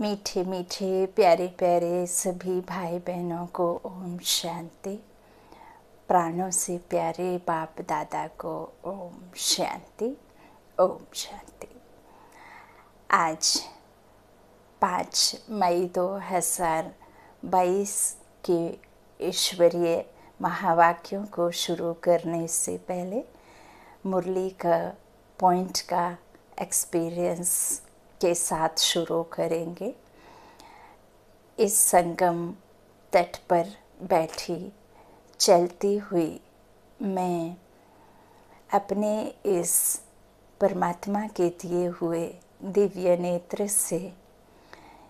मीठे मीठे प्यारे प्यारे सभी भाई बहनों को ओम शांति प्राणों से प्यारे बाप दादा को ओम शांति ओम शांति आज पाँच मई दो हजार बाईस के ईश्वरीय महावाक्यों को शुरू करने से पहले मुरली का पॉइंट का एक्सपीरियंस के साथ शुरू करेंगे इस संगम तट पर बैठी चलती हुई मैं अपने इस परमात्मा के दिए हुए दिव्य नेत्र से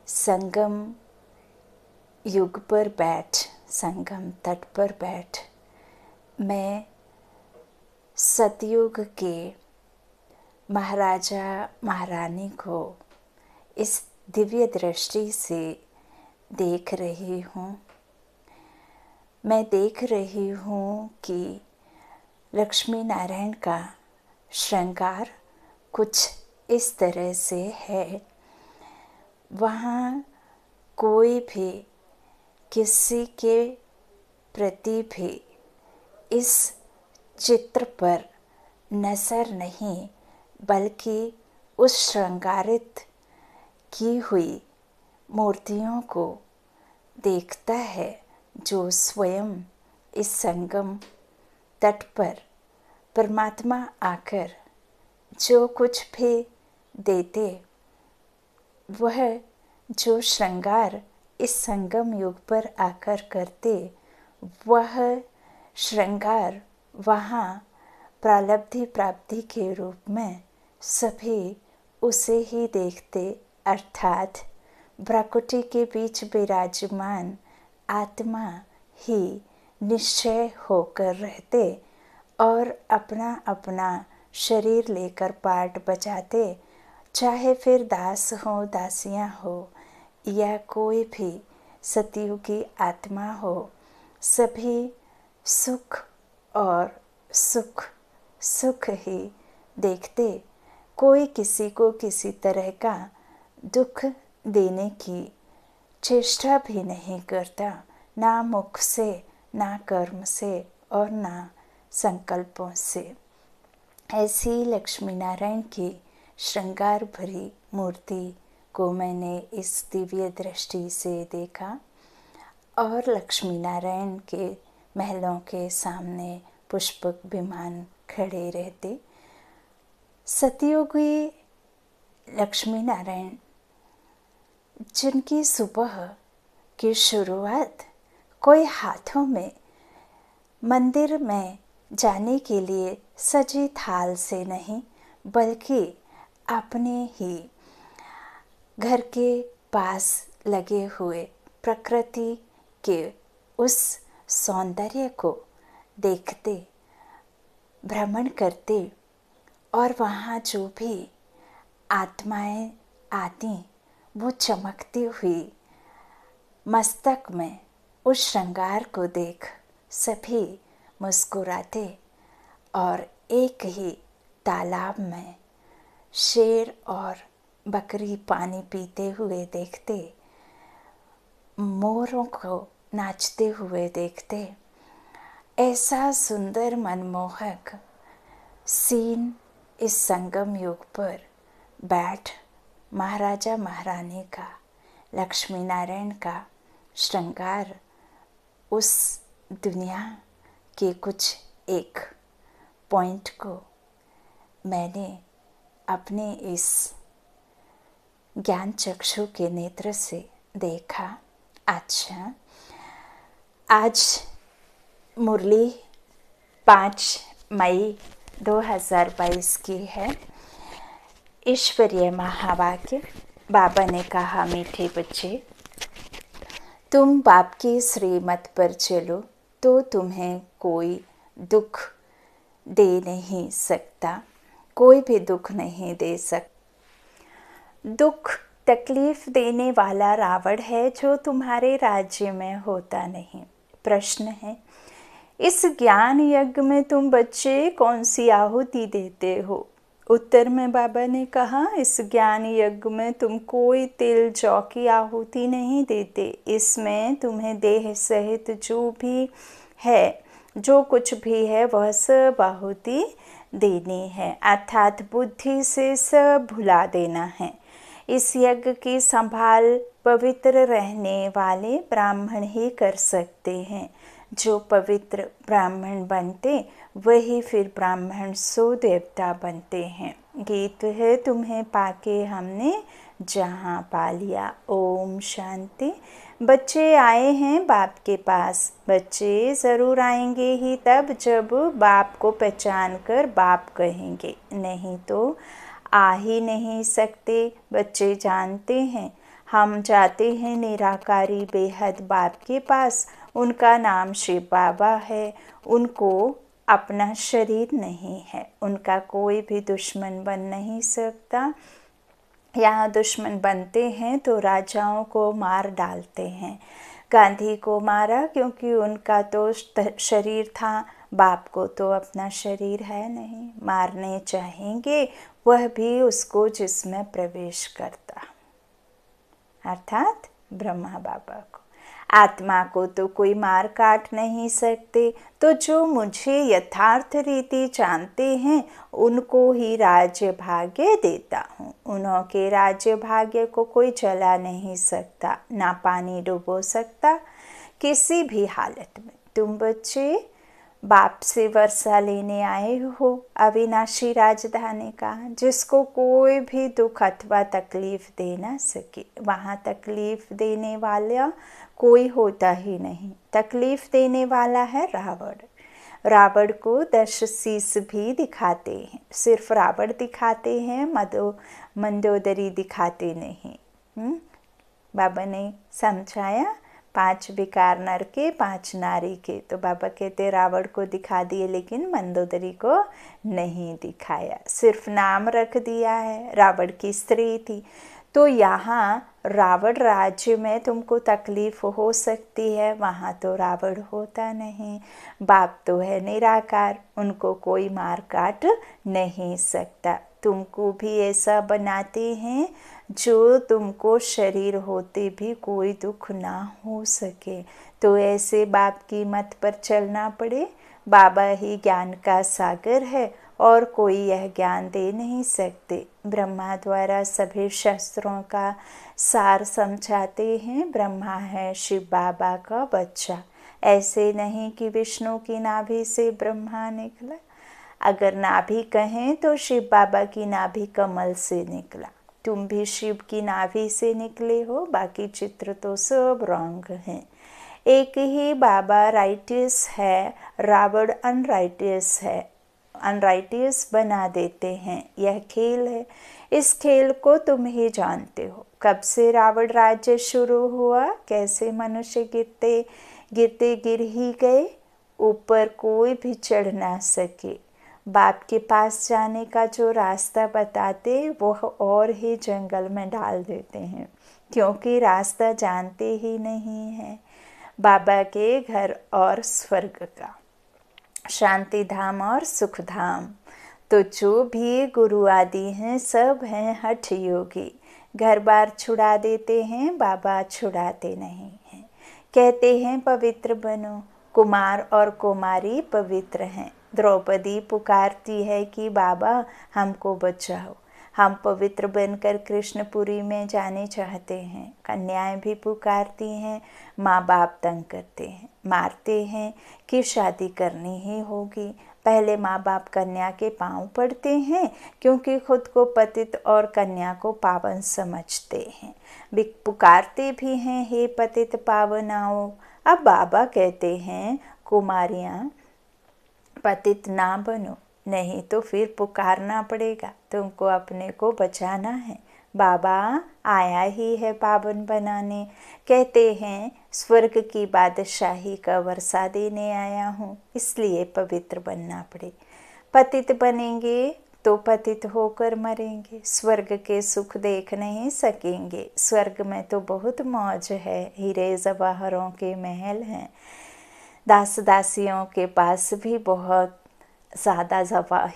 संगम युग पर बैठ संगम तट पर बैठ मैं सतयुग के महाराजा महारानी को इस दिव्य दृष्टि से देख रही हूँ मैं देख रही हूँ कि लक्ष्मी नारायण का श्रृंगार कुछ इस तरह से है वहाँ कोई भी किसी के प्रति भी इस चित्र पर नज़र नहीं बल्कि उस श्रृंगारित की हुई मूर्तियों को देखता है जो स्वयं इस संगम तट पर परमात्मा आकर जो कुछ भी देते वह जो श्रृंगार इस संगम युग पर आकर करते वह श्रृंगार वहाँ प्रालब्धि प्राप्ति के रूप में सभी उसे ही देखते अर्थात प्रकृति के बीच विराजमान आत्मा ही निश्चय होकर रहते और अपना अपना शरीर लेकर पाठ बजाते चाहे फिर दास हो दासियां हो या कोई भी सतयुगी आत्मा हो सभी सुख और सुख सुख ही देखते कोई किसी को किसी तरह का दुख देने की चेष्टा भी नहीं करता ना मुख से ना कर्म से और ना संकल्पों से ऐसी लक्ष्मी नारायण की श्रृंगार भरी मूर्ति को मैंने इस दिव्य दृष्टि से देखा और लक्ष्मी नारायण के महलों के सामने पुष्पक विमान खड़े रहते सतयोगी लक्ष्मी नारायण जिनकी सुबह की शुरुआत कोई हाथों में मंदिर में जाने के लिए सजी थाल से नहीं बल्कि अपने ही घर के पास लगे हुए प्रकृति के उस सौंदर्य को देखते भ्रमण करते और वहाँ जो भी आत्माएं आती वो चमकती हुई मस्तक में उस श्रृंगार को देख सभी मुस्कुराते और एक ही तालाब में शेर और बकरी पानी पीते हुए देखते मोरों को नाचते हुए देखते ऐसा सुंदर मनमोहक सीन इस संगम युग पर बैठ महाराजा महारानी का लक्ष्मी नारायण का श्रृंगार उस दुनिया के कुछ एक पॉइंट को मैंने अपने इस ज्ञान चक्षु के नेत्र से देखा अच्छा आज मुरली पाँच मई 2022 की है ईश्वरीय महावाक्य बाबा ने कहा मीठे बच्चे तुम बाप की श्रीमत पर चलो तो तुम्हें कोई दुख दे नहीं सकता कोई भी दुख नहीं दे सक दुख तकलीफ देने वाला रावण है जो तुम्हारे राज्य में होता नहीं प्रश्न है इस ज्ञान यज्ञ में तुम बच्चे कौन सी आहुति देते हो उत्तर में बाबा ने कहा इस ज्ञान यज्ञ में तुम कोई तिल जौ की आहुति नहीं देते इसमें तुम्हें देह सहित जो भी है जो कुछ भी है वह सब आहुति देनी है अर्थात बुद्धि से सब भुला देना है इस यज्ञ की संभाल पवित्र रहने वाले ब्राह्मण ही कर सकते हैं जो पवित्र ब्राह्मण बनते वही फिर ब्राह्मण सो देवता बनते हैं गीत है तुम्हें पाके हमने जहाँ पा लिया ओम शांति बच्चे आए हैं बाप के पास बच्चे ज़रूर आएंगे ही तब जब बाप को पहचान कर बाप कहेंगे नहीं तो आ ही नहीं सकते बच्चे जानते हैं हम जाते हैं निराकारी बेहद बाप के पास उनका नाम शिव बाबा है उनको अपना शरीर नहीं है उनका कोई भी दुश्मन बन नहीं सकता यहाँ दुश्मन बनते हैं तो राजाओं को मार डालते हैं गांधी को मारा क्योंकि उनका तो शरीर था बाप को तो अपना शरीर है नहीं मारने चाहेंगे वह भी उसको जिसमें प्रवेश करता अर्थात ब्रह्मा बाबा को आत्मा को तो कोई मार काट नहीं सकते तो जो मुझे यथार्थ रीति जानते हैं उनको ही राज्य भाग्य देता हूँ उन्हों के राज्य भाग्य को कोई जला नहीं सकता ना पानी डुबो सकता किसी भी हालत में तुम बच्चे बाप से वर्षा लेने आए हो अविनाशी राजधानी का जिसको कोई भी दुख अथवा तकलीफ दे ना सके वहाँ तकलीफ देने वाला कोई होता ही नहीं तकलीफ देने वाला है रावण रावण को दश शीस भी दिखाते हैं सिर्फ रावण दिखाते हैं मदो मंदोदरी दिखाते नहीं हुँ? हम्म, बाबा ने समझाया पांच विकार नर के पांच नारी के तो बाबा कहते रावण को दिखा दिए लेकिन मंदोदरी को नहीं दिखाया सिर्फ नाम रख दिया है रावण की स्त्री थी तो यहाँ रावण राज्य में तुमको तकलीफ हो सकती है वहाँ तो रावण होता नहीं बाप तो है निराकार उनको कोई मार काट नहीं सकता तुमको भी ऐसा बनाते हैं जो तुमको शरीर होते भी कोई दुख ना हो सके तो ऐसे बाप की मत पर चलना पड़े बाबा ही ज्ञान का सागर है और कोई यह ज्ञान दे नहीं सकते ब्रह्मा द्वारा सभी शास्त्रों का सार समझाते हैं ब्रह्मा है शिव बाबा का बच्चा ऐसे नहीं कि विष्णु की नाभि से ब्रह्मा निकला अगर नाभि कहें तो शिव बाबा की नाभि कमल से निकला तुम भी शिव की नाभि से निकले हो बाकी चित्र तो सब रॉन्ग हैं एक ही बाबा राइटियस है रावण अनराइटियस है अनराइटियस बना देते हैं यह खेल है इस खेल को तुम ही जानते हो कब से रावण राज्य शुरू हुआ कैसे मनुष्य गिरते गिरते गिर ही गए ऊपर कोई भी चढ़ ना सके बाप के पास जाने का जो रास्ता बताते वह और ही जंगल में डाल देते हैं क्योंकि रास्ता जानते ही नहीं है बाबा के घर और स्वर्ग का शांति धाम और सुख धाम तो जो भी गुरु आदि हैं सब हैं हठ योगी घर बार छुड़ा देते हैं बाबा छुड़ाते नहीं हैं कहते हैं पवित्र बनो कुमार और कुमारी पवित्र हैं द्रौपदी पुकारती है कि बाबा हमको बचाओ हम पवित्र बनकर कृष्णपुरी में जाने चाहते हैं कन्याएं भी पुकारती हैं माँ बाप तंग करते हैं मारते हैं कि शादी करनी ही होगी पहले माँ बाप कन्या के पांव पड़ते हैं क्योंकि खुद को पतित और कन्या को पावन समझते हैं पुकारते भी हैं हे पतित पावनाओ अब बाबा कहते हैं कुमारियाँ पतित ना बनो नहीं तो फिर पुकारना पड़ेगा तुमको अपने को बचाना है बाबा आया ही है पावन बनाने कहते हैं स्वर्ग की बादशाही का वर्षा देने आया हूँ इसलिए पवित्र बनना पड़े पतित बनेंगे तो पतित होकर मरेंगे स्वर्ग के सुख देख नहीं सकेंगे स्वर्ग में तो बहुत मौज है हीरे जवाहरों के महल हैं दास दासियों के पास भी बहुत सादा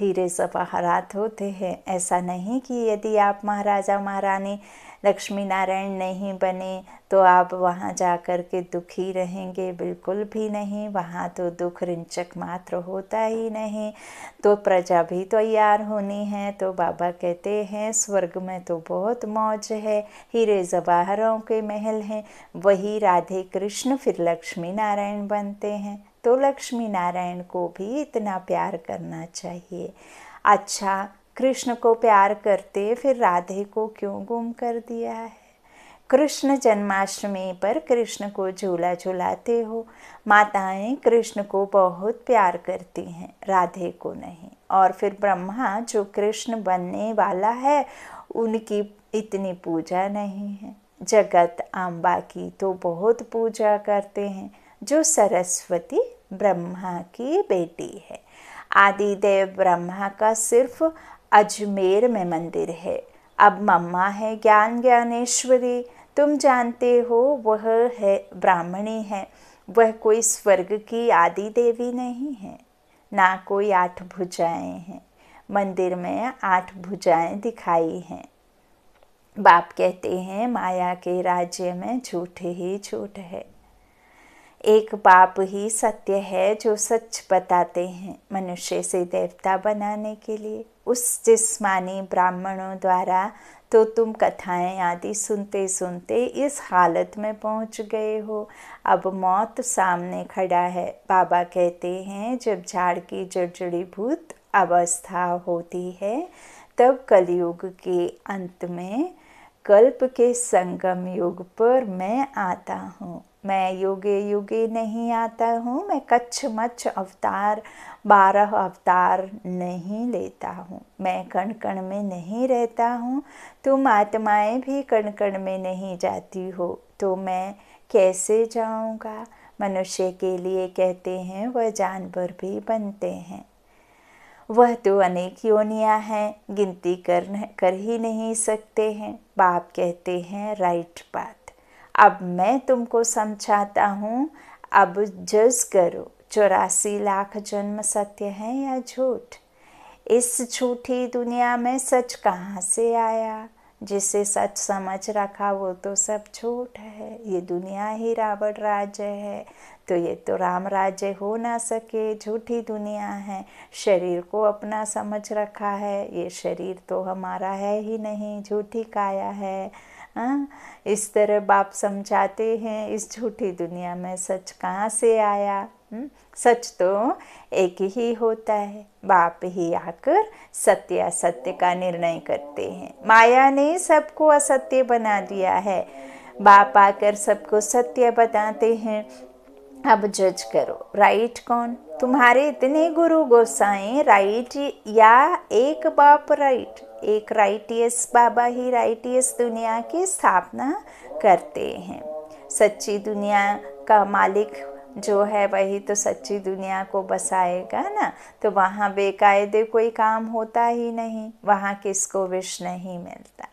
हीरे जवाहरात होते हैं ऐसा नहीं कि यदि आप महाराजा महारानी लक्ष्मी नारायण नहीं बने तो आप वहाँ जा कर के दुखी रहेंगे बिल्कुल भी नहीं वहाँ तो दुख रिंचक मात्र होता ही नहीं तो प्रजा भी तैयार तो होनी है तो बाबा कहते हैं स्वर्ग में तो बहुत मौज है हीरे जवाहरों के महल हैं वही राधे कृष्ण फिर लक्ष्मी नारायण बनते हैं तो लक्ष्मी नारायण को भी इतना प्यार करना चाहिए अच्छा कृष्ण को प्यार करते फिर राधे को क्यों गुम कर दिया है कृष्ण जन्माष्टमी पर कृष्ण को झूला झुलाते हो माताएं कृष्ण को बहुत प्यार करती हैं राधे को नहीं और फिर ब्रह्मा जो कृष्ण बनने वाला है उनकी इतनी पूजा नहीं है जगत अम्बा की तो बहुत पूजा करते हैं जो सरस्वती ब्रह्मा की बेटी है आदिदेव ब्रह्मा का सिर्फ अजमेर में मंदिर है अब मम्मा है ज्ञान ज्ञानेश्वरी तुम जानते हो वह है ब्राह्मणी है वह कोई स्वर्ग की आदि देवी नहीं है ना कोई आठ भुजाएं हैं मंदिर में आठ भुजाएं दिखाई हैं बाप कहते हैं माया के राज्य में झूठ ही झूठ है एक बाप ही सत्य है जो सच बताते हैं मनुष्य से देवता बनाने के लिए उस जिस्मानी ब्राह्मणों द्वारा तो तुम कथाएं आदि सुनते सुनते इस हालत में पहुंच गए हो अब मौत सामने खड़ा है बाबा कहते हैं जब झाड़ की जड़जड़ी भूत अवस्था होती है तब कलयुग के अंत में कल्प के संगम युग पर मैं आता हूँ मैं युगे युगे नहीं आता हूँ मैं कच्छ मच्छ अवतार बारह अवतार नहीं लेता हूँ मैं कण कण में नहीं रहता हूँ तुम आत्माएं भी कण कण में नहीं जाती हो तो मैं कैसे जाऊँगा मनुष्य के लिए कहते हैं वह जानवर भी बनते हैं वह तो अनेक योनियाँ हैं गिनती कर कर ही नहीं सकते हैं बाप कहते हैं राइट बात अब मैं तुमको समझाता हूँ अब जज करो चौरासी लाख जन्म सत्य है या झूठ इस झूठी दुनिया में सच कहाँ से आया जिसे सच समझ रखा वो तो सब झूठ है ये दुनिया ही रावण राज्य है तो ये तो राम राज्य हो ना सके झूठी दुनिया है शरीर को अपना समझ रखा है ये शरीर तो हमारा है ही नहीं झूठी काया है हाँ इस तरह बाप समझाते हैं इस झूठी दुनिया में सच कहाँ से आया हुँ? हम्म? सच तो एक ही होता है बाप ही आकर सत्य असत्य का निर्णय करते हैं माया ने सबको असत्य बना दिया है बाप आकर सबको सत्य बताते हैं अब जज करो राइट कौन तुम्हारे इतने गुरु गोसाएं राइट या एक बाप राइट एक राइटियस बाबा ही राइटियस दुनिया की स्थापना करते हैं सच्ची दुनिया का मालिक जो है वही तो सच्ची दुनिया को बसाएगा ना तो वहाँ बेकायदे कोई काम होता ही नहीं वहाँ किसको विष नहीं मिलता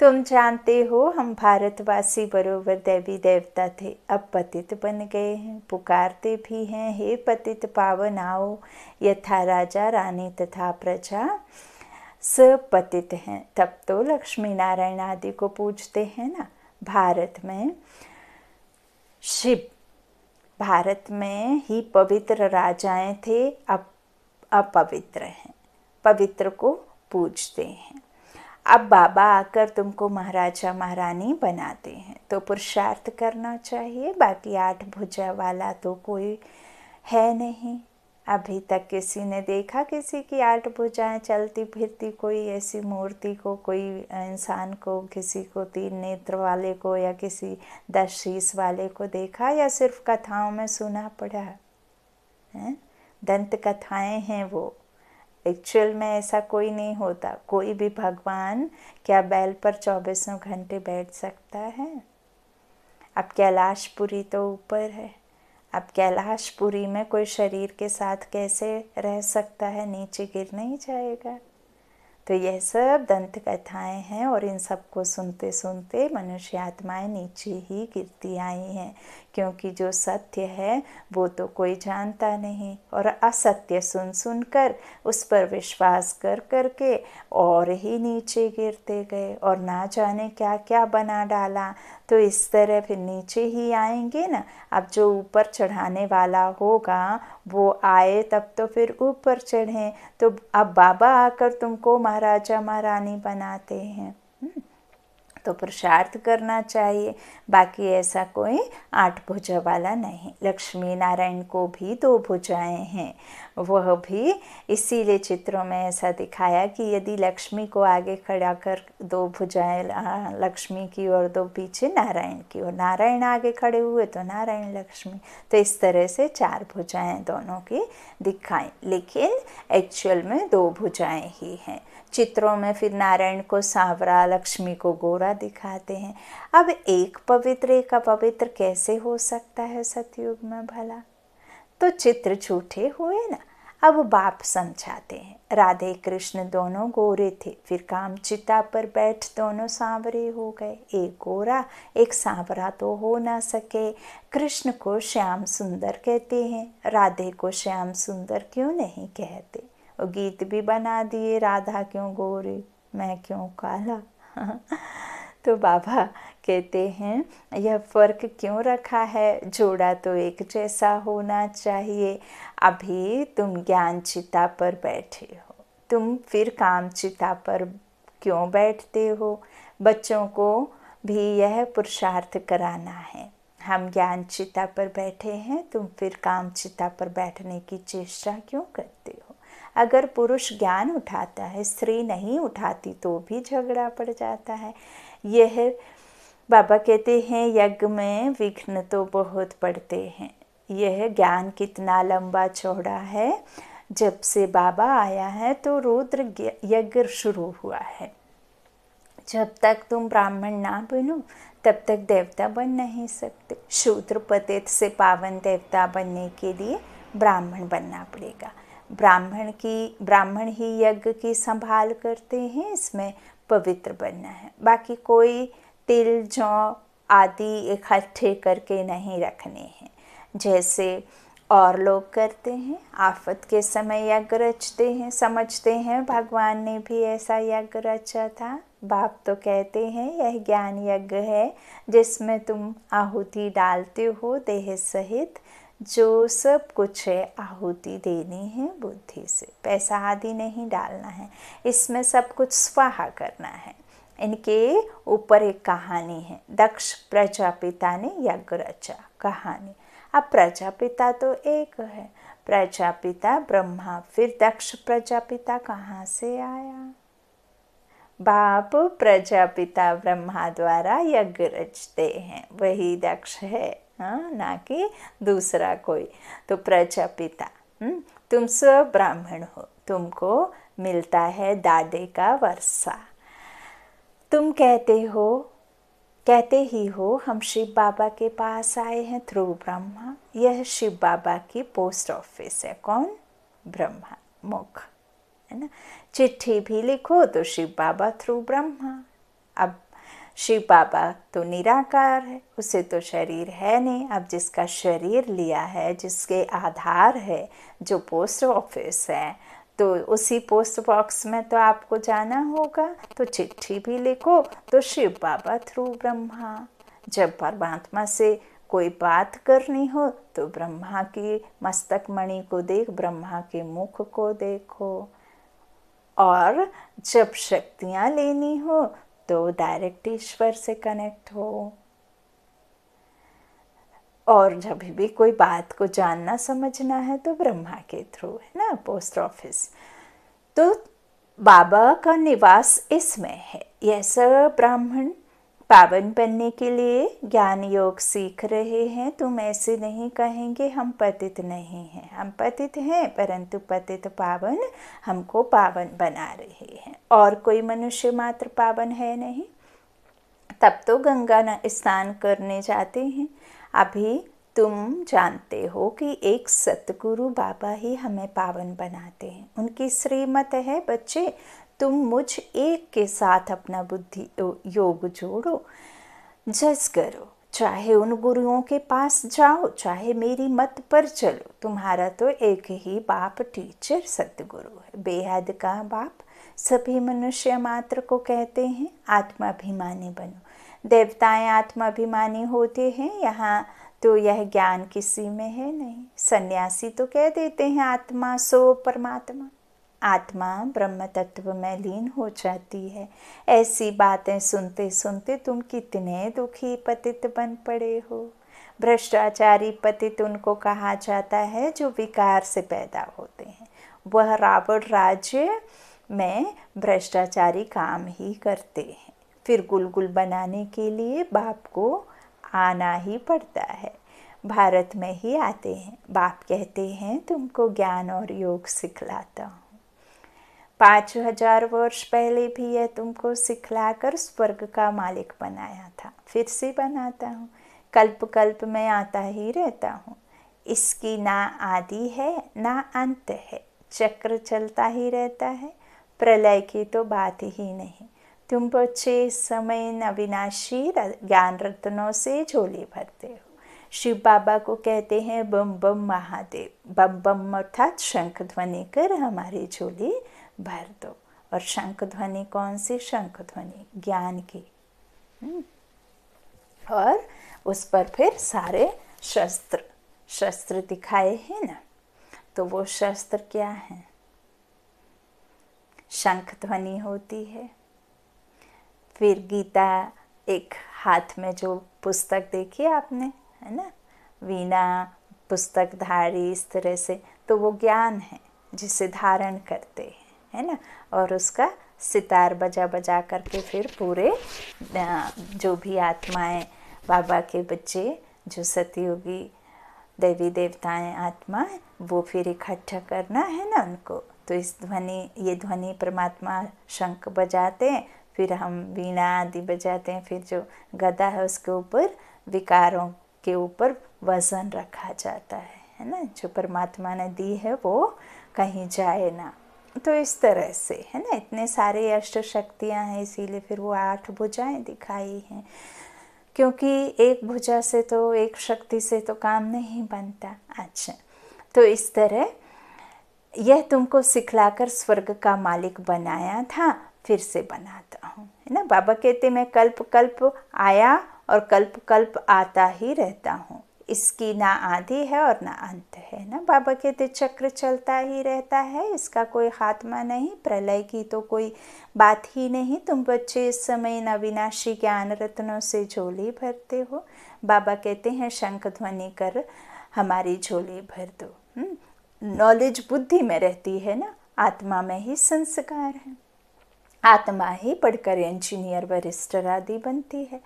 तुम जानते हो हम भारतवासी बरोबर देवी देवता थे अब पतित बन गए हैं पुकारते भी हैं हे पतित पावन आओ यथा राजा रानी तथा प्रजा सपतित हैं तब तो लक्ष्मी नारायण आदि को पूजते हैं ना भारत में शिव भारत में ही पवित्र राजाएं थे अब अपवित्र हैं पवित्र को पूजते हैं अब बाबा आकर तुमको महाराजा महारानी बनाते हैं तो पुरुषार्थ करना चाहिए बाकी आठ भुजा वाला तो कोई है नहीं अभी तक किसी ने देखा किसी की आठ भुजाएं चलती फिरती कोई ऐसी मूर्ति को कोई इंसान को किसी को तीन नेत्र वाले को या किसी दस वाले को देखा या सिर्फ कथाओं में सुना पड़ा है दंत कथाएं हैं वो एक्चुअल में ऐसा कोई नहीं होता कोई भी भगवान क्या बैल पर चौबीसों घंटे बैठ सकता है अब कैलाशपुरी तो ऊपर है अब कैलाशपुरी में कोई शरीर के साथ कैसे रह सकता है नीचे गिर नहीं जाएगा तो यह सब दंत कथाएं हैं और इन सबको सुनते सुनते मनुष्य आत्माएं नीचे ही गिरती आई हैं क्योंकि जो सत्य है वो तो कोई जानता नहीं और असत्य सुन सुन कर उस पर विश्वास कर कर के और ही नीचे गिरते गए और ना जाने क्या क्या बना डाला तो इस तरह फिर नीचे ही आएंगे ना अब जो ऊपर चढ़ाने वाला होगा वो आए तब तो फिर ऊपर चढ़ें तो अब बाबा आकर तुमको महाराजा महारानी बनाते हैं तो पुरुषार्थ करना चाहिए बाकी ऐसा कोई आठ भुजा वाला नहीं लक्ष्मी नारायण को भी दो भुजाएं हैं वह भी इसीलिए चित्रों में ऐसा दिखाया कि यदि लक्ष्मी को आगे खड़ा कर दो भुजाएं लक्ष्मी की और दो पीछे नारायण की और नारायण आगे खड़े हुए तो नारायण लक्ष्मी तो इस तरह से चार भुजाएं दोनों की दिखाएं लेकिन एक्चुअल में दो भुजाएं ही हैं चित्रों में फिर नारायण को सांवरा लक्ष्मी को गोरा दिखाते हैं अब एक पवित्र एक अपवित्र कैसे हो सकता है सतयुग में भला तो चित्र झूठे हुए ना अब बाप समझाते हैं राधे कृष्ण दोनों गोरे थे फिर काम चिता पर बैठ दोनों सांवरे हो गए एक गोरा एक सांवरा तो हो ना सके कृष्ण को श्याम सुंदर कहते हैं राधे को श्याम सुंदर क्यों नहीं कहते और गीत भी बना दिए राधा क्यों गोरी मैं क्यों काला तो बाबा कहते हैं यह फर्क क्यों रखा है जोड़ा तो एक जैसा होना चाहिए अभी तुम ज्ञान चिता पर बैठे हो तुम फिर काम चिता पर क्यों बैठते हो बच्चों को भी यह पुरुषार्थ कराना है हम ज्ञान चिता पर बैठे हैं तुम फिर काम चिता पर बैठने की चेष्टा क्यों करते हो अगर पुरुष ज्ञान उठाता है स्त्री नहीं उठाती तो भी झगड़ा पड़ जाता है यह बाबा कहते हैं यज्ञ में विघ्न तो बहुत पड़ते हैं यह ज्ञान कितना लंबा चौड़ा है जब से बाबा आया है तो रुद्र यज्ञ शुरू हुआ है जब तक तुम ब्राह्मण ना बनो तब तक देवता बन नहीं सकते शूद्र पतित से पावन देवता बनने के लिए ब्राह्मण बनना पड़ेगा ब्राह्मण की ब्राह्मण ही यज्ञ की संभाल करते हैं इसमें पवित्र बनना है बाकी कोई तिल जौ आदि इकट्ठे करके नहीं रखने हैं जैसे और लोग करते हैं आफत के समय यज्ञ रचते हैं समझते हैं भगवान ने भी ऐसा यज्ञ रचा था बाप तो कहते हैं यह ज्ञान यज्ञ है जिसमें तुम आहुति डालते हो देह सहित जो सब कुछ है आहुति देनी है बुद्धि से पैसा आदि नहीं डालना है इसमें सब कुछ स्वाहा करना है इनके ऊपर एक कहानी है दक्ष प्रजापिता ने यज्ञ रचा कहानी अब प्रजापिता तो एक है प्रजापिता ब्रह्मा फिर दक्ष प्रजापिता कहाँ से आया बाप प्रजापिता ब्रह्मा द्वारा यज्ञ रचते हैं वही दक्ष है हाँ ना कि दूसरा कोई तो प्रजापिता हम्म, तुम स्व ब्राह्मण हो तुमको मिलता है दादे का वर्षा तुम कहते हो कहते ही हो हम शिव बाबा के पास आए हैं थ्रू ब्रह्मा यह शिव बाबा की पोस्ट ऑफिस है कौन ब्रह्मा मुख है ना चिट्ठी भी लिखो तो शिव बाबा थ्रू ब्रह्मा अब शिव बाबा तो निराकार है उसे तो शरीर है नहीं अब जिसका शरीर लिया है जिसके आधार है जो पोस्ट ऑफिस है तो उसी पोस्ट बॉक्स में तो आपको जाना होगा तो चिट्ठी भी लिखो तो शिव बाबा थ्रू ब्रह्मा जब परमात्मा से कोई बात करनी हो तो ब्रह्मा की मस्तक मणि को देख ब्रह्मा के मुख को देखो और जब शक्तियाँ लेनी हो तो डायरेक्ट ईश्वर से कनेक्ट हो और जब भी कोई बात को जानना समझना है तो ब्रह्मा के थ्रू है ना पोस्ट ऑफिस तो बाबा का निवास इसमें है यह सब ब्राह्मण पावन बनने के लिए ज्ञान योग सीख रहे हैं तुम ऐसे नहीं कहेंगे हम पतित नहीं हैं हम पतित हैं परंतु पतित पावन हमको पावन बना रहे हैं और कोई मनुष्य मात्र पावन है नहीं तब तो गंगा स्नान करने जाते हैं अभी तुम जानते हो कि एक सतगुरु बाबा ही हमें पावन बनाते हैं उनकी श्रीमत है बच्चे तुम मुझ एक के साथ अपना बुद्धि योग जोड़ो जस करो चाहे उन गुरुओं के पास जाओ चाहे मेरी मत पर चलो तुम्हारा तो एक ही बाप टीचर सतगुरु है बेहद का बाप सभी मनुष्य मात्र को कहते हैं आत्माभिमानी बनो देवताएं आत्माभिमानी होते हैं यहाँ तो यह ज्ञान किसी में है नहीं सन्यासी तो कह देते हैं आत्मा सो परमात्मा आत्मा ब्रह्म तत्व में लीन हो जाती है ऐसी बातें सुनते सुनते तुम कितने दुखी पतित बन पड़े हो भ्रष्टाचारी पतित उनको कहा जाता है जो विकार से पैदा होते हैं वह रावण राज्य में भ्रष्टाचारी काम ही करते हैं फिर गुलगुल बनाने के लिए बाप को आना ही पड़ता है भारत में ही आते हैं बाप कहते हैं तुमको ज्ञान और योग सिखलाता हूँ पाँच हजार वर्ष पहले भी यह तुमको सिखलाकर स्वर्ग का मालिक बनाया था फिर से बनाता हूँ कल्प कल्प में आता ही रहता हूँ इसकी ना आदि है ना अंत है चक्र चलता ही रहता है प्रलय की तो बात ही नहीं तुम बच्चे तो समय अविनाशी ज्ञान रत्नों से झोली भरते हो शिव बाबा को कहते हैं बम बम महादेव बम बम अर्थात शंख ध्वनि कर हमारी झोली भर दो और शंख ध्वनि कौन सी शंख ध्वनि ज्ञान की हम्म। और उस पर फिर सारे शस्त्र शस्त्र दिखाए हैं ना तो वो शस्त्र क्या है शंख ध्वनि होती है फिर गीता एक हाथ में जो पुस्तक देखी आपने है ना वीणा पुस्तकधारी इस तरह से तो वो ज्ञान है जिसे धारण करते हैं है ना और उसका सितार बजा बजा करके फिर पूरे जो भी आत्माएं बाबा के बच्चे जो सतयोगी देवी देवताएं आत्मा वो फिर इकट्ठा करना है ना उनको तो इस ध्वनि ये ध्वनि परमात्मा शंख बजाते हैं फिर हम वीणा आदि बजाते हैं फिर जो गदा है उसके ऊपर विकारों के ऊपर वजन रखा जाता है है ना जो परमात्मा ने दी है वो कहीं जाए ना तो इस तरह से है ना इतने सारे अष्ट शक्तियाँ हैं इसीलिए फिर वो आठ भुजाएं दिखाई हैं क्योंकि एक भुजा से तो एक शक्ति से तो काम नहीं बनता अच्छा तो इस तरह यह तुमको सिखलाकर स्वर्ग का मालिक बनाया था फिर से बनाता हूँ है ना बाबा कहते मैं कल्प कल्प आया और कल्प कल्प आता ही रहता हूँ इसकी ना आधी है और ना अंत है ना बाबा के तो चक्र चलता ही रहता है इसका कोई खात्मा नहीं प्रलय की तो कोई बात ही नहीं तुम बच्चे इस समय इन अविनाशी ज्ञान रत्नों से झोली भरते हो बाबा कहते हैं शंख ध्वनि कर हमारी झोली भर दो हम्म? नॉलेज बुद्धि में रहती है ना आत्मा में ही संस्कार है आत्मा ही पढ़कर इंजीनियर वरिष्ठ आदि बनती है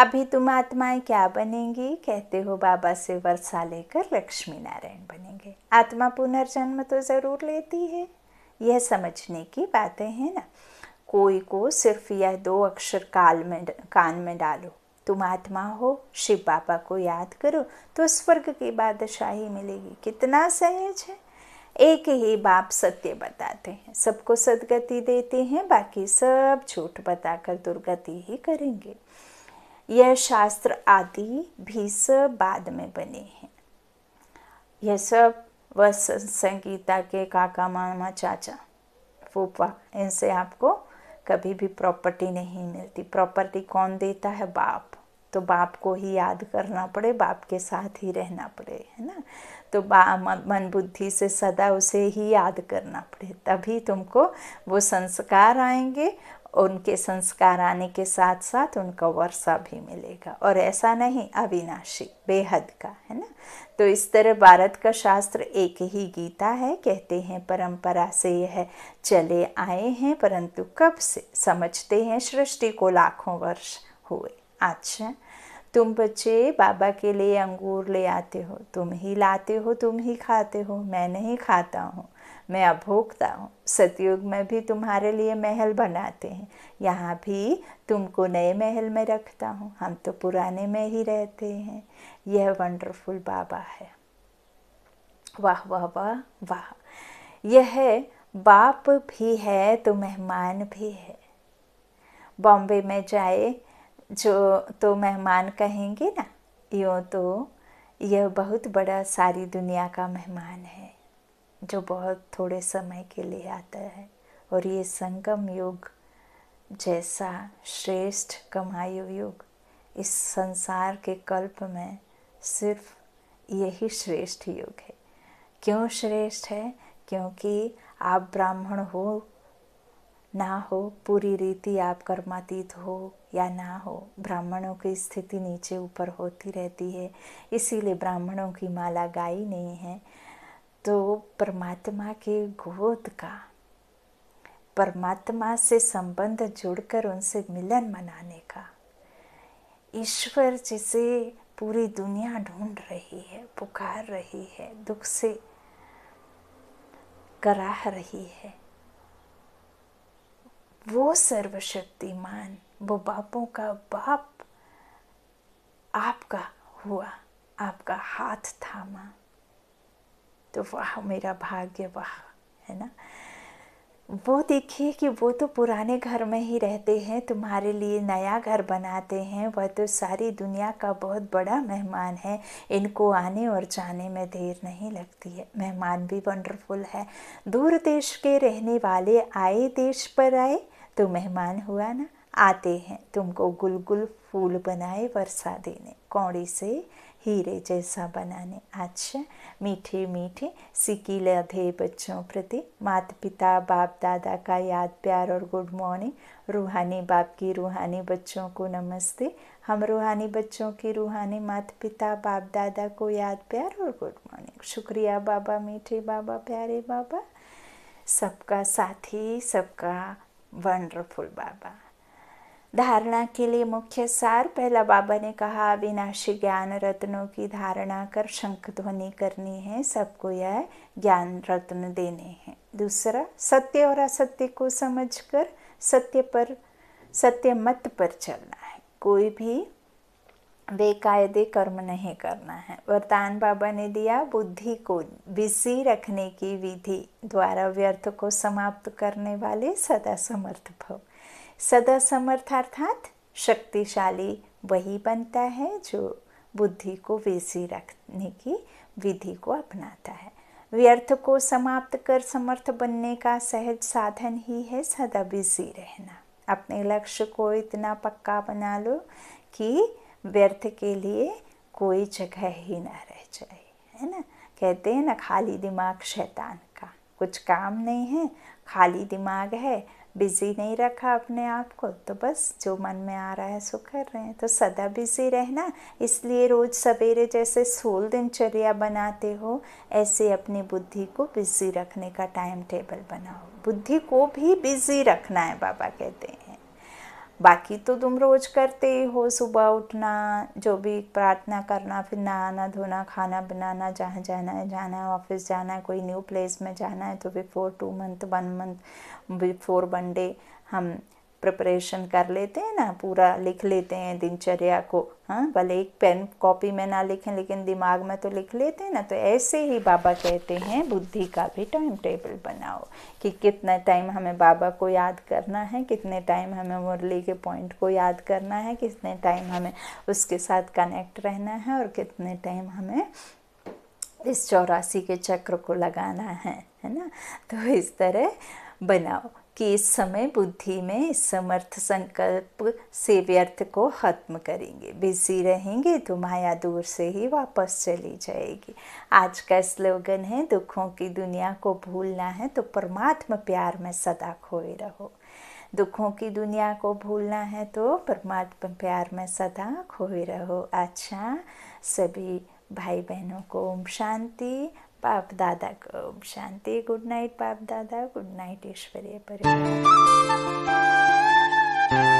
अभी तुम आत्माएं क्या बनेंगी कहते हो बाबा से वर्षा लेकर लक्ष्मी नारायण बनेंगे आत्मा पुनर्जन्म तो ज़रूर लेती है यह समझने की बातें हैं ना कोई को सिर्फ यह दो अक्षर काल में कान में डालो तुम आत्मा हो शिव बाबा को याद करो तो स्वर्ग की बादशाही मिलेगी कितना सहज है एक ही बाप सत्य बताते हैं सबको सदगति देते हैं बाकी सब झूठ बताकर दुर्गति ही करेंगे यह शास्त्र आदि भी सब बाद में बने हैं यह सब वह संगीता के काका मामा चाचा फूफा इनसे आपको कभी भी प्रॉपर्टी नहीं मिलती प्रॉपर्टी कौन देता है बाप तो बाप को ही याद करना पड़े बाप के साथ ही रहना पड़े है ना तो बा मन बुद्धि से सदा उसे ही याद करना पड़े तभी तुमको वो संस्कार आएंगे उनके संस्कार आने के साथ साथ उनका वर्षा भी मिलेगा और ऐसा नहीं अविनाशी बेहद का है ना तो इस तरह भारत का शास्त्र एक ही गीता है कहते हैं परंपरा से यह चले आए हैं परंतु कब से समझते हैं सृष्टि को लाखों वर्ष हुए अच्छा तुम बच्चे बाबा के लिए अंगूर ले आते हो तुम ही लाते हो तुम ही खाते हो मैं नहीं खाता हूँ मैं अभोक्ता हूँ सतयुग में भी तुम्हारे लिए महल बनाते हैं यहाँ भी तुमको नए महल में रखता हूँ हम तो पुराने में ही रहते हैं यह वंडरफुल बाबा है वाह वाह वाह वाह यह बाप भी है तो मेहमान भी है बॉम्बे में जाए जो तो मेहमान कहेंगे ना यूँ तो यह बहुत बड़ा सारी दुनिया का मेहमान है जो बहुत थोड़े समय के लिए आता है और ये संगम युग जैसा श्रेष्ठ कमायु युग इस संसार के कल्प में सिर्फ यही श्रेष्ठ युग है क्यों श्रेष्ठ है क्योंकि आप ब्राह्मण हो ना हो पूरी रीति आप कर्मातीत हो या ना हो ब्राह्मणों की स्थिति नीचे ऊपर होती रहती है इसीलिए ब्राह्मणों की माला गाई नहीं है तो परमात्मा के गोद का परमात्मा से संबंध जुड़कर उनसे मिलन मनाने का ईश्वर जिसे पूरी दुनिया ढूंढ रही है पुकार रही है दुख से कराह रही है वो सर्वशक्तिमान वो बापों का बाप आपका हुआ आपका हाथ थामा तो वाह मेरा भाग्य वाह है ना वो देखिए कि वो तो पुराने घर में ही रहते हैं तुम्हारे लिए नया घर बनाते हैं वह तो सारी दुनिया का बहुत बड़ा मेहमान है इनको आने और जाने में देर नहीं लगती है मेहमान भी वंडरफुल है दूर देश के रहने वाले आए देश पर आए तो मेहमान हुआ ना आते हैं तुमको गुल गुल फूल बनाए वर्षा देने कौड़ी से हीरे जैसा बनाने अच्छा मीठे मीठे सिकीले अधे बच्चों प्रति माता पिता बाप दादा का याद प्यार और गुड मॉर्निंग रूहानी बाप की रूहानी बच्चों को नमस्ते हम रूहानी बच्चों की रूहानी माता पिता बाप दादा को याद प्यार और गुड मॉर्निंग शुक्रिया बाबा मीठे बाबा प्यारे बाबा सबका साथी सबका वंडरफुल बाबा धारणा के लिए मुख्य सार पहला बाबा ने कहा अविनाशी ज्ञान रत्नों की धारणा कर शंख ध्वनि करनी है सबको यह ज्ञान रत्न देने हैं दूसरा सत्य और असत्य को समझकर सत्य पर सत्य मत पर चलना है कोई भी बेकायदे कर्म नहीं करना है वरदान बाबा ने दिया बुद्धि को बिजी रखने की विधि द्वारा व्यर्थ को समाप्त करने वाले सदा समर्थ भव सदा समर्थ अर्थात शक्तिशाली वही बनता है जो बुद्धि को वेसी रखने की विधि को अपनाता है व्यर्थ को समाप्त कर समर्थ बनने का सहज साधन ही है सदा बिजी रहना अपने लक्ष्य को इतना पक्का बना लो कि व्यर्थ के लिए कोई जगह ही ना रह जाए है ना कहते हैं ना खाली दिमाग शैतान का कुछ काम नहीं है खाली दिमाग है बिज़ी नहीं रखा अपने आप को तो बस जो मन में आ रहा है सो कर रहे हैं तो सदा बिज़ी रहना इसलिए रोज़ सवेरे जैसे सोल दिनचर्या बनाते हो ऐसे अपनी बुद्धि को बिज़ी रखने का टाइम टेबल बनाओ बुद्धि को भी बिज़ी रखना है बाबा कहते हैं बाकी तो तुम रोज करते ही हो सुबह उठना जो भी प्रार्थना करना फिर नहाना धोना खाना बनाना जहाँ जाना है जाना है ऑफिस जाना है कोई न्यू प्लेस में जाना है तो before two month one month before one day हम प्रिपरेशन कर लेते हैं ना पूरा लिख लेते हैं दिनचर्या को हाँ भले एक पेन कॉपी में ना लिखें लेकिन दिमाग में तो लिख लेते हैं ना तो ऐसे ही बाबा कहते हैं बुद्धि का भी टाइम टेबल बनाओ कि कितना टाइम हमें बाबा को याद करना है कितने टाइम हमें मुरली के पॉइंट को याद करना है कितने टाइम हमें उसके साथ कनेक्ट रहना है और कितने टाइम हमें इस चौरासी के चक्र को लगाना है है ना तो इस तरह बनाओ कि इस समय बुद्धि में इस समर्थ संकल्प से व्यर्थ को खत्म करेंगे बिजी रहेंगे तो माया दूर से ही वापस चली जाएगी आज का स्लोगन है दुखों की दुनिया को भूलना है तो परमात्मा प्यार में सदा खोए रहो दुखों की दुनिया को भूलना है तो परमात्मा प्यार में सदा खोए रहो अच्छा सभी भाई बहनों को ओम शांति पाप दादा को शांति गुड नाइट पाप दादा गुड नाइट ईश्वरीय परिवार